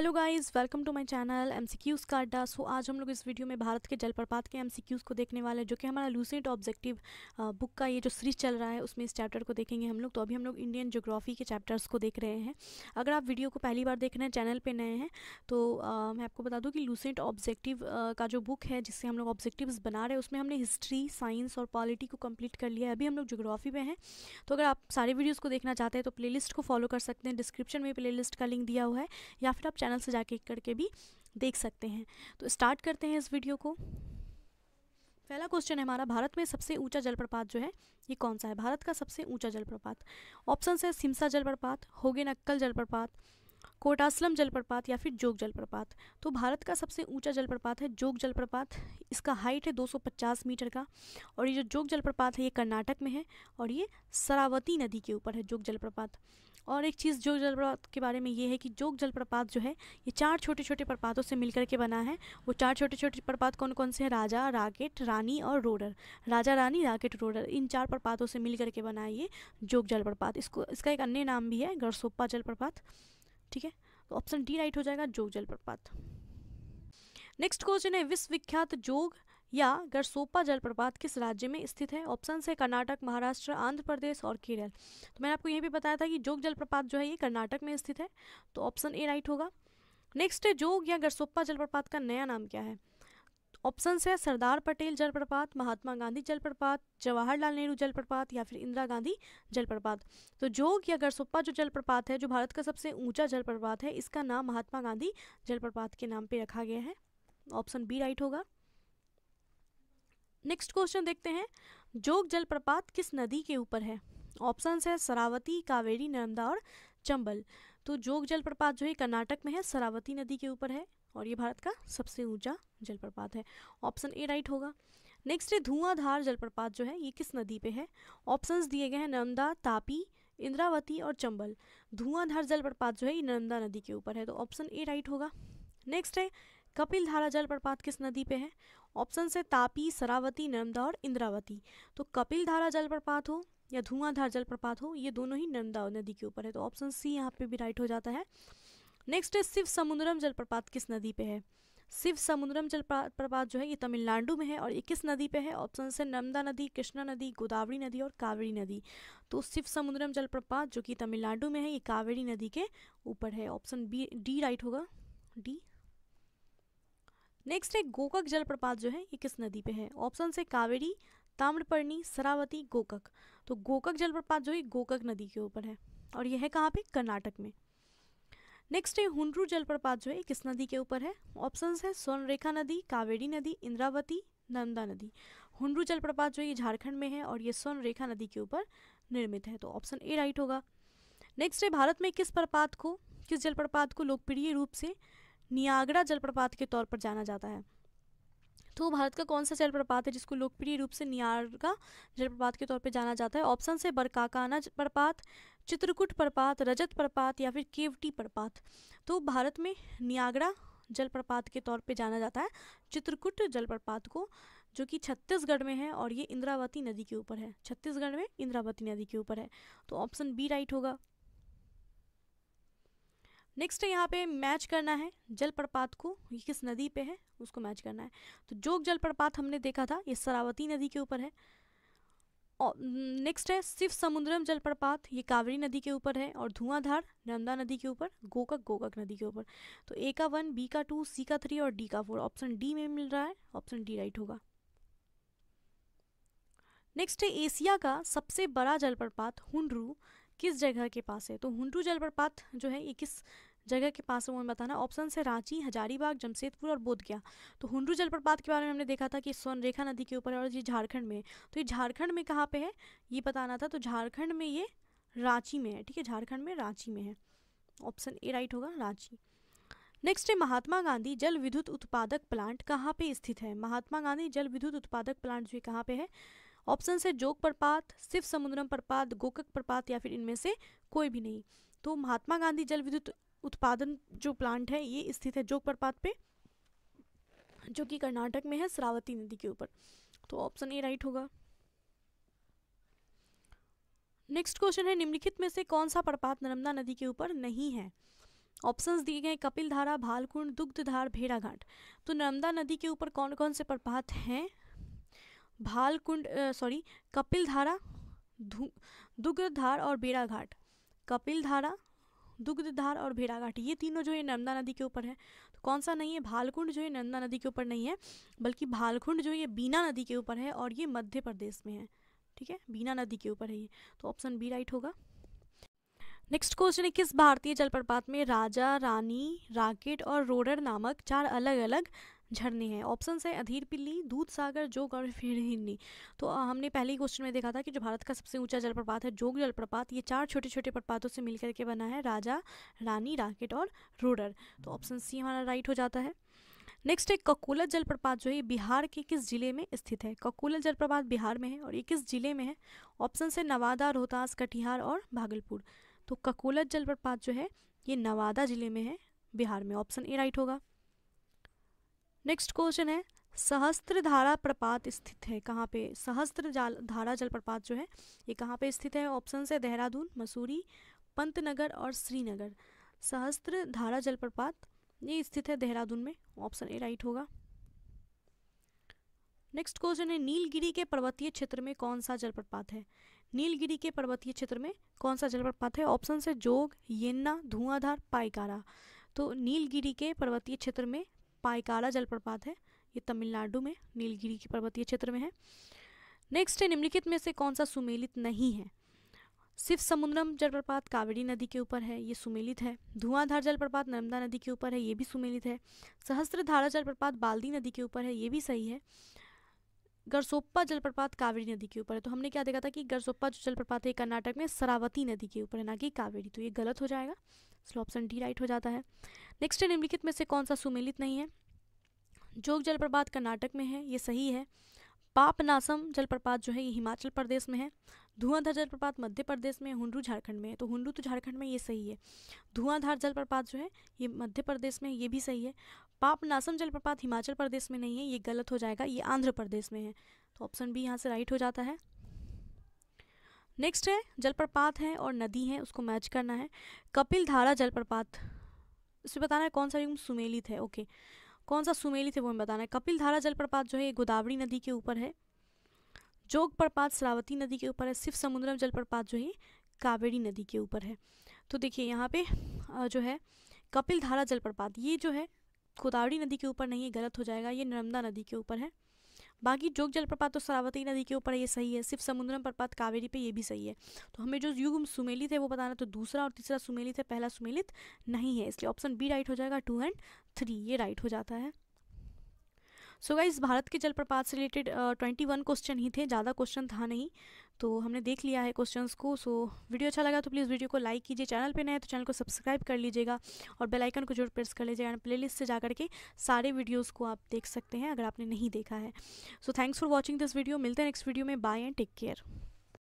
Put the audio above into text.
hello guys welcome to my channel M C Qs का अड्डा सो आज हम लोग इस वीडियो में भारत के जलप्रपात के एम सी क्यूज़ को देखने वाले हैं जो कि हमारा लूसेंट ऑब्जेक्टिव बुक का ये जो सीरीज चल रहा है उसमें इस चैप्टर को देखेंगे हम लोग तो अभी हम लोग इंडियन ज्योग्राफी के चैप्टर्स को देख रहे हैं अगर आप वीडियो को पहली बार देख रहे हैं चैनल पर नए हैं तो आ, मैं आपको बता दूँ कि लूसेंट ऑब्जेक्टिव का जो बुक है जिससे हम लोग ऑब्जेक्टिव बना रहे हैं उसमें हमने हिस्ट्री साइंस और पॉलिटी को कम्प्लीट कर लिया है अभी हम लोग जोग्राफी में हैं तो अगर आप सारे वीडियोज़ को देखना चाहते हैं तो प्ले को फॉलो कर सकते हैं डिस्क्रिप्शन में प्ले का लिंक दिया हुआ है या फिर आप चैनल से जाके करके भी देख सकते हैं तो स्टार्ट करते हैं इस वीडियो को पहला क्वेश्चन है हमारा भारत में सबसे ऊंचा जलप्रपात जो है ये कौन सा है भारत का सबसे ऊंचा जलप्रपात ऑप्शन है सिमसा जलप्रपात होगे नक्कल जलप्रपात कोटासलम जलप्रपात या फिर जोग जलप्रपात तो भारत का सबसे ऊंचा जलप्रपात है जोग जलप्रपात इसका हाइट है 250 मीटर का और ये जो जोग जलप्रपात है ये कर्नाटक में है और ये सरावती नदी के ऊपर है जोग जलप्रपात और एक चीज़ जोग जलप्रपात के बारे में ये है कि जोग जलप्रपात जो है ये चार छोटे छोटे प्रपातों से मिलकर के बना है वो चार छोटे छोटे प्रपात कौन कौन से हैं राजा राकेट रानी और रोडर राजा रानी राकेट रोडर इन चार प्रपातों से मिल करके बना है ये जोग जलप्रपात इसको इसका एक अन्य नाम भी है गरसोप्पा जलप्रपात ठीक है तो ऑप्शन डी राइट हो जाएगा जोग जलप्रपात नेक्स्ट क्वेश्चन है विश्वविख्यात जोग या गरसोपा जलप्रपात किस राज्य में स्थित है ऑप्शन है कर्नाटक महाराष्ट्र आंध्र प्रदेश और केरल तो मैंने आपको यह भी बताया था कि जोग जलप्रपात जो है ये कर्नाटक में स्थित है तो ऑप्शन ए राइट होगा नेक्स्ट है जोग या गरसोपा जलप्रपात का नया नाम क्या है ऑप्शन है सरदार पटेल जलप्रपात महात्मा गांधी जलप्रपात जवाहरलाल नेहरू जलप्रपात या फिर इंदिरा गांधी जलप्रपात तो जोग या गरसोप्पा जो जलप्रपात है जो भारत का सबसे ऊंचा जलप्रपात है इसका नाम महात्मा गांधी जलप्रपात के नाम पे रखा गया है ऑप्शन बी राइट होगा नेक्स्ट क्वेश्चन देखते हैं जोग जलप्रपात किस नदी के ऊपर है ऑप्शन है सरावती कावेरी नर्मदा और चंबल तो जोग जलप्रपात जो है कर्नाटक में है सरावती नदी के ऊपर है और ये भारत का सबसे ऊंचा जलप्रपात है ऑप्शन ए राइट होगा नेक्स्ट है धुआंधार जलप्रपात जो है ये किस नदी पे है ऑप्शंस दिए गए हैं नर्मदा तापी इंद्रावती और चंबल धुआंधार जलप्रपात जो है ये नर्मदा नदी के ऊपर है तो ऑप्शन ए राइट होगा नेक्स्ट है कपिल धारा जलप्रपात किस नदी पे है ऑप्शन से तापी सरावती नर्मदा और इंद्रावती तो कपिल धारा जलप्रपात हो या धुआंधार जलप्रपात हो ये दोनों ही नर्मदा नदी के ऊपर है तो ऑप्शन सी यहाँ पे भी राइट हो जाता है नेक्स्ट है शिव समुद्रम जलप्रपात किस नदी पे है शिव समुद्रम जलप्रपात जो है ये तमिलनाडु में है और ये किस नदी पे है ऑप्शन से नर्मदा नदी कृष्णा नदी गोदावरी नदी और कावेरी नदी तो शिव समुद्रम जलप्रपात जो कि तमिलनाडु में है ये कावेरी नदी के ऊपर है ऑप्शन बी डी राइट होगा डी नेक्स्ट है गोकक जलप्रपात जो है ये किस नदी पे है ऑप्शन से कावेरी ताम्रपर्णी सरावती गोकक तो गोकक जलप्रपात जो है गोकक नदी के ऊपर है और यह है कहाँ पे कर्नाटक में नेक्स्ट है हुंड्रू जलप्रपात जो है किस नदी के ऊपर है ऑप्शन है स्वर्णरेखा नदी कावेरी नदी इंद्रावती नंदा नदी हुंड्रू जलप्रपात जो ये झारखंड में है और ये स्वर्णरेखा नदी के ऊपर निर्मित है तो ऑप्शन ए राइट होगा नेक्स्ट है भारत में किस प्रपात को किस जलप्रपात को लोकप्रिय रूप से नियाग्रा जलप्रपात के तौर पर जाना जाता है तो भारत का कौन सा जलप्रपात है जिसको लोकप्रिय रूप से नियाग्रा जलप्रपात के तौर पर जाना जाता है ऑप्शन से बरकाकाना प्रपात चित्रकूट प्रपात रजत प्रपात या फिर केवटी प्रपात तो भारत में नियाग्रा जलप्रपात के तौर पर जाना जाता है चित्रकूट जलप्रपात को जो कि छत्तीसगढ़ में है और ये इंद्रावती नदी के ऊपर है छत्तीसगढ़ में इंद्रावती नदी के ऊपर है तो ऑप्शन बी राइट होगा नेक्स्ट यहाँ पे मैच करना है जलप्रपात को ये किस नदी पे है उसको मैच करना है तो जोग जलप्रपात हमने देखा था ये सरावती नदी के ऊपर है और नेक्स्ट है शिव समुद्रम जलप्रपात ये कावेरी नदी के ऊपर है और धुआंधार नर्मदा नदी के ऊपर गोकक गोकक नदी के ऊपर तो ए का वन बी का टू सी का थ्री और डी का फोर ऑप्शन डी में मिल रहा है ऑप्शन डी राइट होगा नेक्स्ट है एशिया का सबसे बड़ा जलप्रपात हुनरू किस जगह के पास है तो हुंटू जलप्रपात जो है ये किस जगह के पास है वो बताना ऑप्शन है रांची हजारीबाग जमशेदपुर और बोधगया तो हुंडू जलप्रपात के बारे में हमने देखा था कि सोनरेखा नदी के ऊपर है और ये झारखंड में तो ये झारखंड में कहाँ पे है ये बताना था तो झारखंड में ये रांची में है ठीक है झारखंड में रांची में है ऑप्शन ए राइट होगा रांची नेक्स्ट है महात्मा गांधी जल विद्युत उत्पादक प्लांट कहाँ पे स्थित है महात्मा गांधी जल विद्युत उत्पादक प्लांट जो है कहाँ पे है ऑप्शन है जोग प्रपात शिव समुद्रम प्रपात गोकक प्रपात या फिर इनमें से कोई भी नहीं तो महात्मा गांधी जल विद्युत उत्पादन जो प्लांट है ये स्थित है जोग प्रपात पे जो कि कर्नाटक में है श्रावती नदी के ऊपर तो ऑप्शन ए राइट होगा नेक्स्ट क्वेश्चन है निम्नलिखित में से कौन सा प्रपात नर्मदा नदी के ऊपर नहीं है ऑप्शंस दिए गए कपिल धारा भालकुंड दुग्धधार भेड़ाघाट तो नर्मदा नदी के ऊपर कौन कौन से प्रपात हैं भालकुंड सॉरी कपिल धारा दुग्धधार और बेड़ाघाट कपिल धारा दुग्धधार और भेड़ाघाट ये तीनों जो है नर्मदा नदी के ऊपर है तो कौन सा नहीं है भालकुंड जो है नर्मदा नदी के ऊपर नहीं है बल्कि भालकुंड जो है ये बीना नदी के ऊपर है और ये मध्य प्रदेश में है ठीक है बीना नदी के ऊपर है ये तो ऑप्शन बी राइट होगा नेक्स्ट क्वेश्चन है किस भारतीय जलप्रपात में राजा रानी राकेट और रोडर नामक चार अलग अलग झरने हैं ऑप्शन है अधीर पिल्ली दूध सागर जोग और फिर हिरनी तो हमने पहले ही क्वेश्चन में देखा था कि जो भारत का सबसे ऊंचा जलप्रपात है जोग जलप्रपात ये चार छोटे छोटे प्रपातों से मिलकर के बना है राजा रानी राकेट और रोडर तो ऑप्शन सी हमारा राइट हो जाता है नेक्स्ट है ककोलत जलप्रपात जो है बिहार के किस जिले में स्थित है ककोलत जलप्रपात बिहार में है और ये किस जिले में है ऑप्शन है नवादा रोहतास कटिहार और भागलपुर तो ककोलत जलप्रपात जो है ये नवादा जिले में है बिहार में ऑप्शन ए राइट होगा नेक्स्ट क्वेश्चन है सहस्त्र धारा प्रपात स्थित है कहाँ पे सहस्त्र जाल धारा जलप्रपात जो है ये कहाँ पे स्थित है ऑप्शन है देहरादून मसूरी पंतनगर और श्रीनगर सहस्त्र धारा जलप्रपात ये स्थित है देहरादून में ऑप्शन ए राइट होगा नेक्स्ट क्वेश्चन है नीलगिरी के पर्वतीय क्षेत्र में कौन सा जलप्रपात है नीलगिरी के पर्वतीय क्षेत्र में कौन सा जलप्रपात है ऑप्शन है जोग येन्ना धुआंधार पाइकारा तो नीलगिरी के पर्वतीय क्षेत्र में पायकाला जलप्रपात है ये तमिलनाडु में नीलगिरी के पर्वतीय क्षेत्र में है नेक्स्ट है निम्नलिखित में से कौन सा सुमेलित नहीं है शिव समुद्रम जलप्रपात कावेरी नदी के ऊपर है ये सुमेलित है धुआंधार जलप्रपात नर्मदा नदी के ऊपर है ये भी सुमेलित है सहस्त्रधारा जलप्रपात बाल्दी नदी के ऊपर है ये भी सही है गरसोप्पा जलप्रपात कावेरी नदी के ऊपर है तो हमने क्या देखा था कि गरसोप्पा जो जलप्रपात है कर्नाटक में सरावती नदी के ऊपर है ना कि कावेरी तो ये गलत हो जाएगा इसलिए ऑप्शन डी राइट हो जाता है नेक्स्ट है निम्नलिखित में से कौन सा सुमेलित नहीं है जोग जलप्रपात कर्नाटक में है ये सही है पापनासम जलप्रपात जो है ये हिमाचल प्रदेश में है धुआंधार जलप्रपात मध्य प्रदेश में हुंडरू झारखंड में है तो हुंडरू तो झारखंड में ये सही है धुआंधार जलप्रपात जो है ये मध्य प्रदेश में ये भी सही है पापनासम जलप्रपात हिमाचल प्रदेश में नहीं है ये गलत हो जाएगा ये आंध्र प्रदेश में है तो ऑप्शन बी यहाँ से राइट हो जाता है नेक्स्ट है जलप्रपात है और नदी है उसको मैच करना है कपिल धारा जलप्रपात उसमें बताना है कौन सा युग्म सुमेलित है ओके कौन सा सुमेलित है वो हमें बताना है कपिल धारा जलप्रपात जो है ये गोदावरी नदी के ऊपर है जोग प्रपात श्रावती नदी के ऊपर है शिव समुद्रम जलप्रपात जो है कावेरी नदी के ऊपर है तो देखिए यहाँ पे जो है कपिल धारा जलप्रपात ये जो है गोदावरी नदी के ऊपर नहीं है गलत हो जाएगा ये नर्मदा नदी के ऊपर है बाकी जोग जलप्रपात तो सरावती नदी के ऊपर ये सही है सिर्फ समुद्रम प्रपात कावेरी पे ये भी सही है तो हमें जो युग सुमेलित है वो बताना तो दूसरा और तीसरा सुमेलित है पहला सुमेलित नहीं है इसलिए ऑप्शन बी राइट हो जाएगा टू एंड थ्री ये राइट हो जाता है सो so गाइज भारत के जलप्रपात से रिलेटेड ट्वेंटी वन क्वेश्चन ही थे ज़्यादा क्वेश्चन था नहीं तो हमने देख लिया है क्वेश्चंस को सो वीडियो अच्छा लगा तो प्लीज़ वीडियो को लाइक कीजिए चैनल पे नए तो चैनल को सब्सक्राइब कर लीजिएगा और बेल आइकन को जरूर प्रेस कर लीजिएगा एंड प्लेलिस्ट से जाकर के सारे वीडियोस को आप देख सकते हैं अगर आपने नहीं देखा है so thanks for watching this video मिलते हैं नेक्स्ट वीडियो में बाय एंड टेक केयर